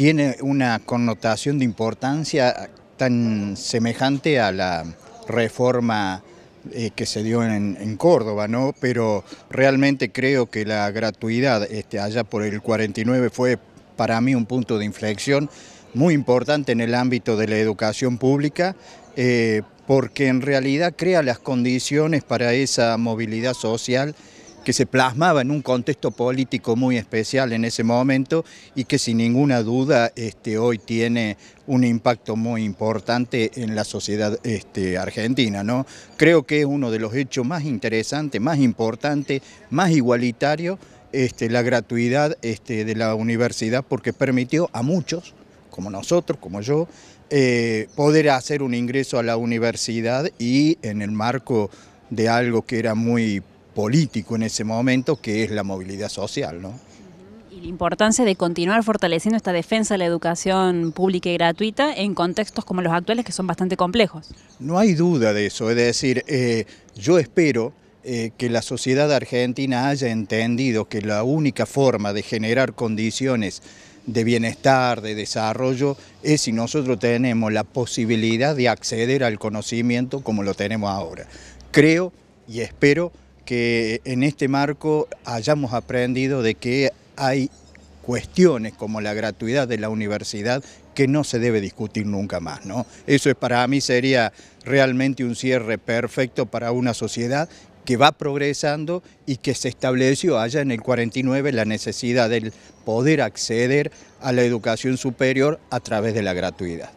tiene una connotación de importancia tan semejante a la reforma eh, que se dio en, Córdoba, ¿no? Pero realmente creo que la gratuidad este, allá por el 49 fue para mí un punto de inflexión muy importante en el ámbito de la educación pública, eh, porque en realidad crea las condiciones para esa movilidad social que se plasmaba en un contexto político muy especial en ese momento y que sin ninguna duda este, hoy tiene un impacto muy importante en la sociedad este, argentina. ¿no? Creo que es uno de los hechos más interesantes, más importantes, más igualitario este, la gratuidad de la universidad porque permitió a muchos, como nosotros, como yo, eh, poder hacer un ingreso a la universidad y en el marco de algo que era muy político en ese momento, que es la movilidad social. ¿no? Y la importancia de continuar fortaleciendo esta defensa de la educación pública y gratuita en contextos como los actuales que son bastante complejos. No hay duda de eso, es decir, eh, yo espero eh, que la sociedad argentina haya entendido que la única forma de generar condiciones de bienestar, de desarrollo, es si nosotros tenemos la posibilidad de acceder al conocimiento como lo tenemos ahora. Creo y espero que en este marco hayamos aprendido de que hay cuestiones como la gratuidad de la universidad que no se debe discutir nunca más. ¿no? Eso para mí sería realmente un cierre perfecto para una sociedad que va progresando y que se estableció allá en el 49 la necesidad del poder acceder a la educación superior a través de la gratuidad.